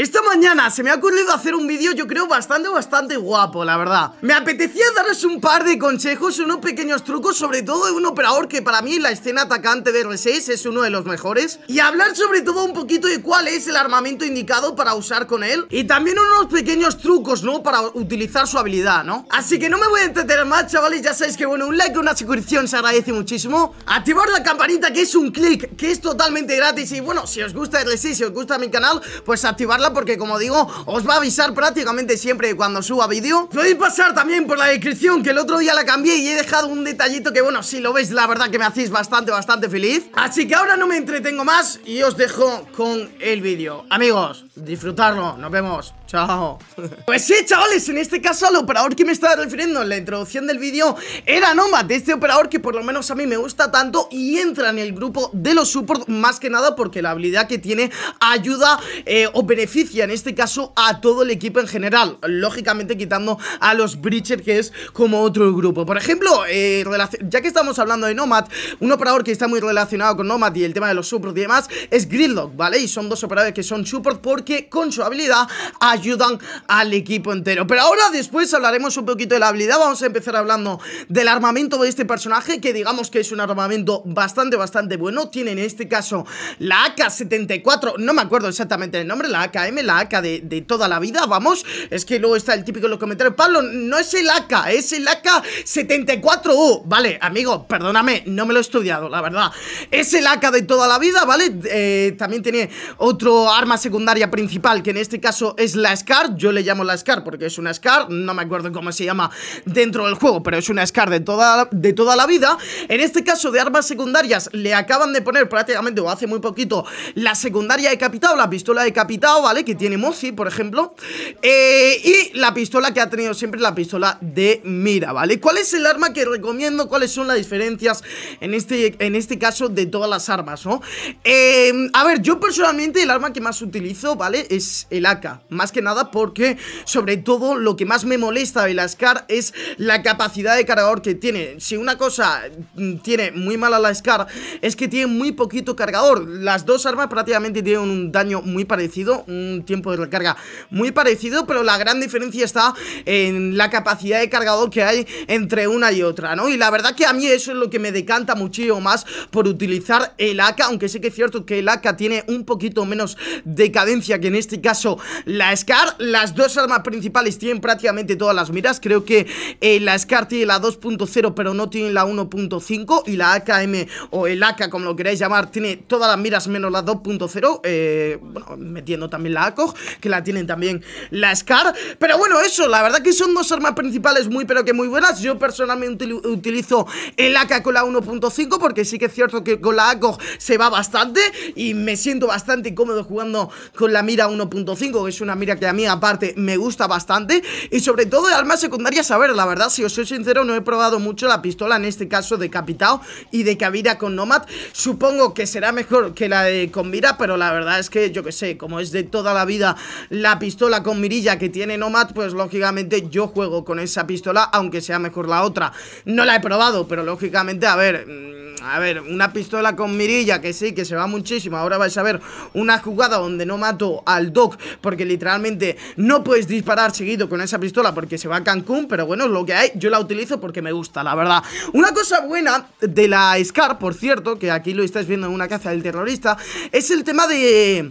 Esta mañana se me ha ocurrido hacer un vídeo yo creo bastante, bastante guapo, la verdad Me apetecía daros un par de consejos, unos pequeños trucos Sobre todo de un operador que para mí la escena atacante de R6 es uno de los mejores Y hablar sobre todo un poquito de cuál es el armamento indicado para usar con él Y también unos pequeños trucos, ¿no? Para utilizar su habilidad, ¿no? Así que no me voy a entretener más, chavales Ya sabéis que, bueno, un like, una suscripción se agradece muchísimo Activar la campanita que es un clic, que es totalmente gratis Y bueno, si os gusta R6, si os gusta mi canal, pues activarla porque como digo, os va a avisar prácticamente siempre cuando suba vídeo Podéis pasar también por la descripción que el otro día la cambié y he dejado un detallito que bueno, si lo veis la verdad que me hacéis bastante, bastante feliz Así que ahora no me entretengo más y os dejo con el vídeo Amigos, disfrutarlo, nos vemos Chao. Pues sí, chavales, en este caso al operador que me estaba refiriendo en la introducción del vídeo era Nomad, este operador que por lo menos a mí me gusta tanto y entra en el grupo de los support más que nada porque la habilidad que tiene ayuda eh, o beneficia en este caso a todo el equipo en general, lógicamente quitando a los Breacher que es como otro grupo. Por ejemplo, eh, ya que estamos hablando de Nomad, un operador que está muy relacionado con Nomad y el tema de los support y demás es Gridlock, ¿vale? Y son dos operadores que son support porque con su habilidad ayuda ayudan al equipo entero. Pero ahora después hablaremos un poquito de la habilidad, vamos a empezar hablando del armamento de este personaje, que digamos que es un armamento bastante, bastante bueno. Tiene en este caso la AK-74, no me acuerdo exactamente el nombre, la AKM, la AK de, toda la vida, vamos. Es que luego está el típico en los comentarios, Pablo, no es el AK, es el AK-74U. Vale, amigo, perdóname, no me lo he estudiado, la verdad. Es el AK de toda la vida, ¿vale? Eh, también tiene otro arma secundaria principal, que en este caso es la SCAR, yo le llamo la SCAR porque es una SCAR, no me acuerdo cómo se llama dentro del juego, pero es una SCAR de toda, la, de toda la vida. En este caso de armas secundarias, le acaban de poner prácticamente, o hace muy poquito, la secundaria de capitado, la pistola de decapitado, ¿vale? Que tiene Mozi, por ejemplo. Eh, y la pistola que ha tenido siempre, la pistola de mira, ¿vale? ¿Cuál es el arma que recomiendo? ¿Cuáles son las diferencias en este, en este caso de todas las armas, no? Eh, a ver, yo personalmente el arma que más utilizo, ¿vale? Es el AK, más que nada porque sobre todo lo que más me molesta de la SCAR es la capacidad de cargador que tiene. Si una cosa mm, tiene muy mala la SCAR es que tiene muy poquito cargador. Las dos armas prácticamente tienen un daño muy parecido, un tiempo de recarga muy parecido, pero la gran diferencia está en la capacidad de cargador que hay entre una y otra, ¿no? Y la verdad que a mí eso es lo que me decanta muchísimo más por utilizar el AK, aunque sé que es cierto que el AK tiene un poquito menos de cadencia que en este caso la SCAR las dos armas principales tienen prácticamente todas las miras. Creo que eh, la SCAR tiene la 2.0, pero no tiene la 1.5. Y la AKM o el AK, como lo queráis llamar, tiene todas las miras menos la 2.0. Eh, bueno, metiendo también la ACOG, que la tienen también la SCAR. Pero bueno, eso, la verdad que son dos armas principales muy, pero que muy buenas. Yo personalmente utilizo el AK con la 1.5 porque sí que es cierto que con la ACOG se va bastante y me siento bastante incómodo jugando con la mira 1.5, que es una mira a mí aparte me gusta bastante y sobre todo de armas secundarias, a ver, la verdad, si os soy sincero, no he probado mucho la pistola, en este caso de Capitao y de Kavira con Nomad, supongo que será mejor que la de con pero la verdad es que yo que sé, como es de toda la vida la pistola con mirilla que tiene Nomad, pues lógicamente yo juego con esa pistola, aunque sea mejor la otra, no la he probado, pero lógicamente, a ver... Mm, a ver, una pistola con mirilla que sí, que se va muchísimo. Ahora vais a ver una jugada donde no mato al Doc porque literalmente no puedes disparar seguido con esa pistola porque se va a Cancún, pero bueno, lo que hay, yo la utilizo porque me gusta, la verdad. Una cosa buena de la SCAR, por cierto, que aquí lo estáis viendo en una caza del terrorista, es el tema de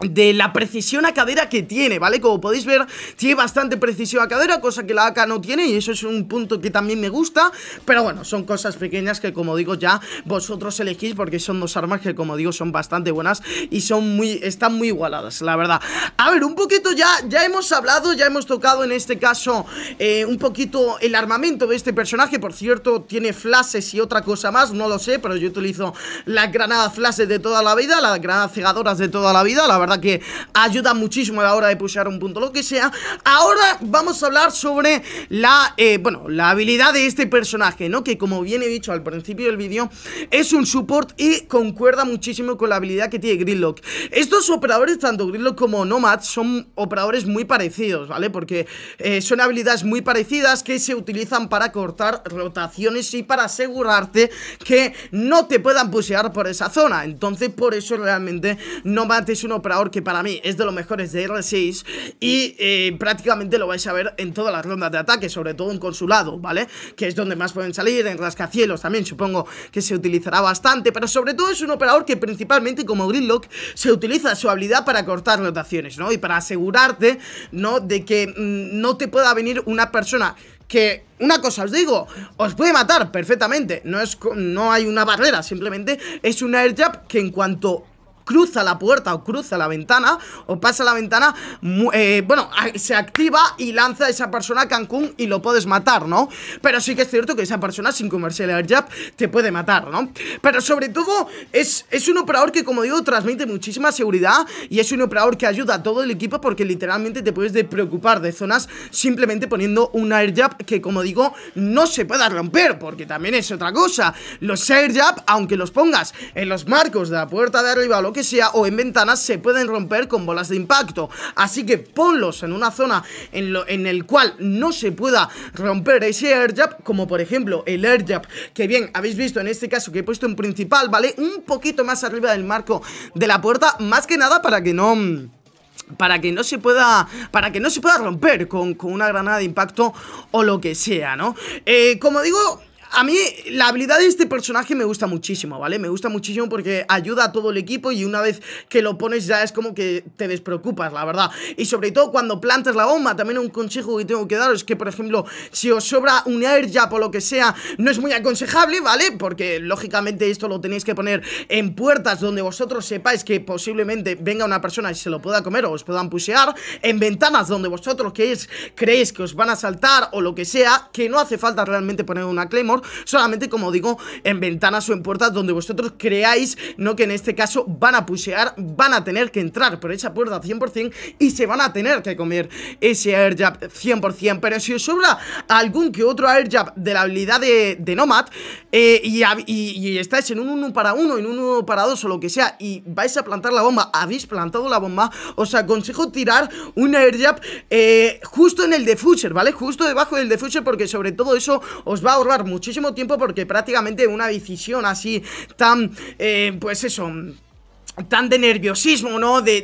de la precisión a cadera que tiene, ¿vale? Como podéis ver, tiene bastante precisión a cadera, cosa que la AK no tiene y eso es un punto que también me gusta, pero bueno, son cosas pequeñas que como digo ya vosotros elegís porque son dos armas que como digo son bastante buenas y son muy están muy igualadas, la verdad. A ver, un poquito ya ya hemos hablado, ya hemos tocado en este caso eh, un poquito el armamento de este personaje, por cierto, tiene flashes y otra cosa más, no lo sé, pero yo utilizo las granadas flashes de toda la vida, las granadas cegadoras de toda la vida, la verdad que ayuda muchísimo a la hora de Pusear un punto, lo que sea. Ahora vamos a hablar sobre la, eh, bueno, la habilidad de este personaje, ¿no? Que como bien he dicho al principio del vídeo, es un support y concuerda muchísimo con la habilidad que tiene Gridlock. Estos operadores, tanto Gridlock como Nomad, son operadores muy parecidos, ¿vale? Porque eh, son habilidades muy parecidas que se utilizan para cortar rotaciones y para asegurarte que no te puedan pusear por esa zona. Entonces, por eso realmente Nomad es un operador que para mí es de los mejores de R6 y eh, prácticamente lo vais a ver en todas las rondas de ataque, sobre todo en consulado, ¿vale? Que es donde más pueden salir, en rascacielos también supongo que se utilizará bastante, pero sobre todo es un operador que principalmente como greenlock se utiliza su habilidad para cortar rotaciones, ¿no? Y para asegurarte, ¿no? De que mm, no te pueda venir una persona que una cosa os digo, os puede matar perfectamente, no, es, no hay una barrera, simplemente es un airdrop que en cuanto cruza la puerta o cruza la ventana o pasa la ventana, eh, bueno, se activa y lanza a esa persona a Cancún y lo puedes matar, ¿no? Pero sí que es cierto que esa persona sin comercial jab te puede matar, ¿no? Pero sobre todo es, un operador que, como digo, transmite muchísima seguridad y es un operador que ayuda a todo el equipo porque literalmente te puedes preocupar de zonas simplemente poniendo un AirJap que, como digo, no se pueda romper porque también es otra cosa. Los Jab, aunque los pongas en los marcos de la puerta de arriba o que sea o en ventanas se pueden romper con bolas de impacto. Así que ponlos en una zona en, lo, en el cual no se pueda romper ese airjap, como por ejemplo el airdrop que bien habéis visto en este caso que he puesto en principal, ¿vale? Un poquito más arriba del marco de la puerta, más que nada para que no para que no se pueda para que no se pueda romper con, una granada de impacto o lo que sea, ¿no? Eh, como digo, a mí la habilidad de este personaje me gusta muchísimo, ¿vale? Me gusta muchísimo porque ayuda a todo el equipo y una vez que lo pones ya es como que te despreocupas, la verdad. Y sobre todo cuando plantas la bomba, también un consejo que tengo que daros es que, por ejemplo, si os sobra un air jab o lo que sea, no es muy aconsejable, ¿vale? Porque lógicamente esto lo tenéis que poner en puertas donde vosotros sepáis que posiblemente venga una persona y se lo pueda comer o os puedan pusear, en ventanas donde vosotros creéis que os van a saltar o lo que sea, que no hace falta realmente poner una claymore solamente, como digo, en ventanas o en puertas donde vosotros creáis, ¿no? Que en este caso van a pusear, van a tener que entrar por esa puerta 100% y se van a tener que comer ese air 100%. Pero si os sobra algún que otro air de la habilidad de, Nomad eh, y, estáis en un 1 para 1, en un 1 para 2 o lo que sea y vais a plantar la bomba, habéis plantado la bomba, os aconsejo tirar un air eh, justo en el De defuser, ¿vale? Justo debajo del de defuser porque sobre todo eso os va a ahorrar mucho muchísimo tiempo porque prácticamente una decisión así tan, eh, pues eso tan de nerviosismo, ¿no? De,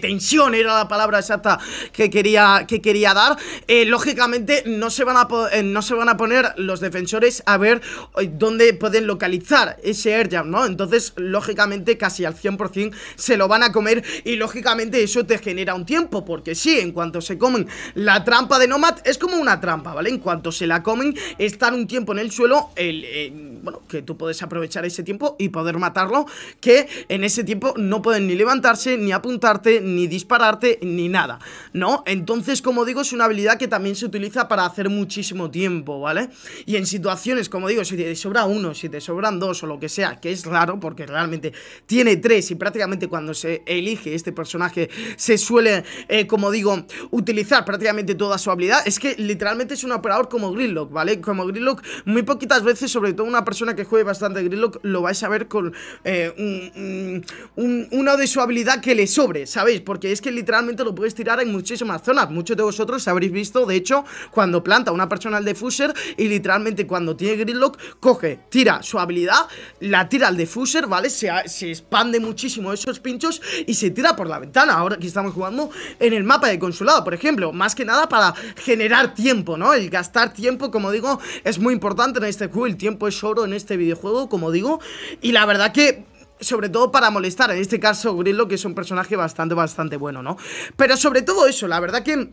tensión era la palabra exacta que quería, que quería dar. Eh, lógicamente no se, van a eh, no se van a poner los defensores a ver eh, dónde pueden localizar ese airjam, ¿no? Entonces, lógicamente, casi al 100% se lo van a comer y lógicamente eso te genera un tiempo, porque sí, en cuanto se comen la trampa de Nomad, es como una trampa, ¿vale? En cuanto se la comen, estar un tiempo en el suelo, el, bueno, que tú puedes aprovechar ese tiempo y poder matarlo, que en ese tiempo no pueden ni levantarse, ni apuntarte, ni dispararte, ni nada, ¿no? Entonces, como digo, es una habilidad que también se utiliza para hacer muchísimo tiempo, ¿vale? Y en situaciones, como digo, si te sobra uno, si te sobran dos o lo que sea, que es raro porque realmente tiene tres y prácticamente cuando se elige este personaje se suele, eh, como digo, utilizar prácticamente toda su habilidad, es que literalmente es un operador como Grillock, ¿vale? Como Grillock muy poquitas veces, sobre todo una persona que juegue bastante Grillock lo vais a ver con eh, un, una de su habilidad que le sobre, ¿sabéis? Porque es que literalmente lo puedes tirar en muchísimas zonas. Muchos de vosotros habréis visto, de hecho, cuando planta una persona al defuser y literalmente cuando tiene Gridlock, coge, tira su habilidad, la tira al defuser, ¿vale? Se, se expande muchísimo esos pinchos y se tira por la ventana. Ahora que estamos jugando en el mapa de consulado, por ejemplo, más que nada para generar tiempo, ¿no? El gastar tiempo, como digo, es muy importante en este juego. El tiempo es oro en este videojuego, como digo. Y la verdad que sobre todo para molestar, en este caso Grillo, que es un personaje bastante, bastante bueno, ¿no? Pero sobre todo eso, la verdad que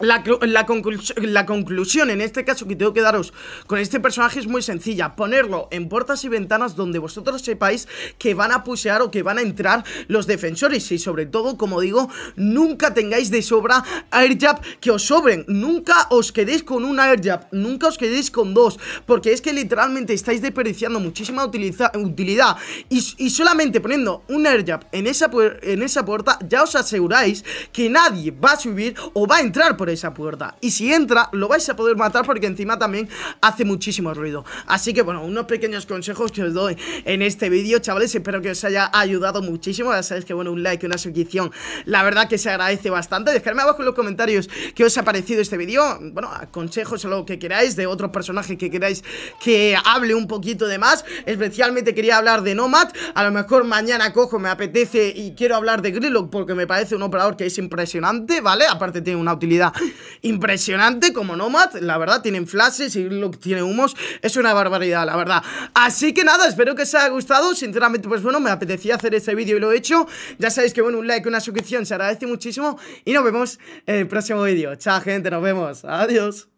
la, la, conclusión en este caso que tengo que daros con este personaje es muy sencilla Ponerlo en puertas y ventanas donde vosotros sepáis que van a pusear o que van a entrar los defensores Y sobre todo, como digo, nunca tengáis de sobra airjab que os sobren Nunca os quedéis con un airjab, nunca os quedéis con dos Porque es que literalmente estáis desperdiciando muchísima utilidad y, solamente poniendo un airjab en esa, en esa puerta ya os aseguráis que nadie va a subir o va a entrar esa puerta Y si entra, lo vais a poder matar porque encima también hace muchísimo ruido Así que bueno, unos pequeños consejos que os doy en este vídeo, chavales Espero que os haya ayudado muchísimo Ya sabéis que bueno, un like, una suscripción La verdad que se agradece bastante Dejadme abajo en los comentarios qué os ha parecido este vídeo Bueno, consejos o lo que queráis De otros personajes que queráis que hable un poquito de más Especialmente quería hablar de Nomad A lo mejor mañana cojo, me apetece y quiero hablar de Grillo. Porque me parece un operador que es impresionante, ¿vale? Aparte tiene una utilidad impresionante como Nomad. La verdad, tienen flashes y lo tiene humos. Es una barbaridad, la verdad. Así que nada, espero que os haya gustado. Sinceramente, pues bueno, me apetecía hacer este vídeo y lo he hecho. Ya sabéis que, bueno, un like, una suscripción se agradece muchísimo. Y nos vemos en el próximo vídeo. Chao, gente, nos vemos. Adiós.